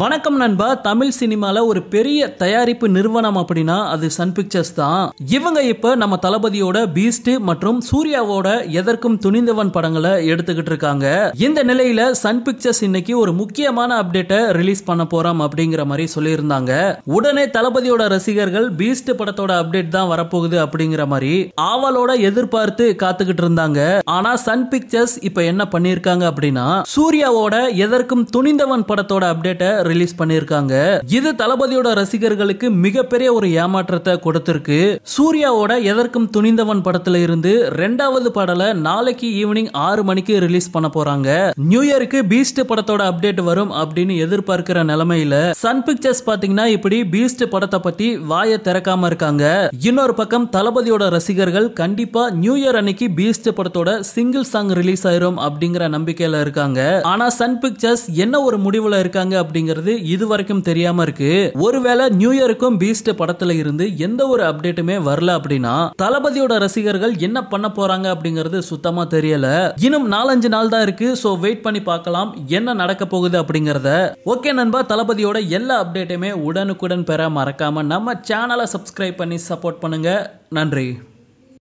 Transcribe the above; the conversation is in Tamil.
வணக்கம் நண்பா தமிழ் சினிமால ஒரு பெரிய தயாரிப்பு நிறுவனம் அப்படின்னா அது சன் பிக்சர்ஸ் தான் இவங்க இப்போ நம்ம தளபதியோட பீஸ்ட் மற்றும் சூர்யாவோட எதற்கும் துணிந்தவன் படங்களை எடுத்துக்கிட்டு இருக்காங்க இந்த நிலையில சன் பிக்சர்ஸ் இன்னைக்கு ஒரு முக்கியமான அப்டேட்டை ரிலீஸ் பண்ண போறோம் அப்படிங்கிற மாதிரி சொல்லியிருந்தாங்க உடனே தளபதியோட ரசிகர்கள் பீஸ்ட் படத்தோட அப்டேட் தான் வரப்போகுது அப்படிங்கிற மாதிரி ஆவலோட எதிர்பார்த்து காத்துக்கிட்டு இருந்தாங்க ஆனா சன் பிக்சர்ஸ் இப்போ என்ன பண்ணியிருக்காங்க அப்படின்னா சூர்யாவோட எதற்கும் துணிந்தவன் படத்தோட அப்டேட்டை ரிலீஸ் பண்ணியிருக்காங்க இது தளபதியோட ரசிகர்களுக்கு மிகப்பெரிய ஒரு ஏமாற்றத்தை கொடுத்திருக்கு சூர்யாவோட எதற்கும் துணிந்தவன் படத்துல இருந்து ரெண்டாவது பாடலை நாளைக்கு ஈவினிங் ஆறு மணிக்கு ரிலீஸ் பண்ண போறாங்க நியூ இயருக்கு பீஸ்ட் படத்தோட அப்டேட் வரும் அப்படின்னு எதிர்பார்க்கிற நிலைமையில சன் பிக்சர்ஸ் பாத்தீங்கன்னா இப்படி பீஸ்ட் படத்தை பத்தி வாயை திறக்காம இருக்காங்க இன்னொரு பக்கம் தளபதியோட ரசிகர்கள் கண்டிப்பா நியூ இயர் அன்னைக்கு பீஸ்ட் படத்தோட சிங்கிள் சாங் ரிலீஸ் ஆயிரும் அப்படிங்கிற நம்பிக்கையில இருக்காங்க ஆனா சன் பிக்சர்ஸ் என்ன ஒரு முடிவுல இருக்காங்க அப்படிங்க அப்படிங்கிறது இது வரைக்கும் தெரியாம இருக்கு ஒருவேளை நியூ இயருக்கும் பீஸ்ட் படத்துல இருந்து எந்த ஒரு அப்டேட்டுமே வரல அப்படின்னா தளபதியோட ரசிகர்கள் என்ன பண்ண போறாங்க அப்படிங்கிறது சுத்தமா தெரியல இன்னும் நாலஞ்சு நாள் தான் இருக்கு ஸோ வெயிட் பண்ணி பார்க்கலாம் என்ன நடக்க போகுது அப்படிங்கிறத ஓகே நண்பா தளபதியோட எல்லா அப்டேட்டுமே உடனுக்குடன் பெற மறக்காம நம்ம சேனலை சப்ஸ்கிரைப் பண்ணி சப்போர்ட் பண்ணுங்க நன்றி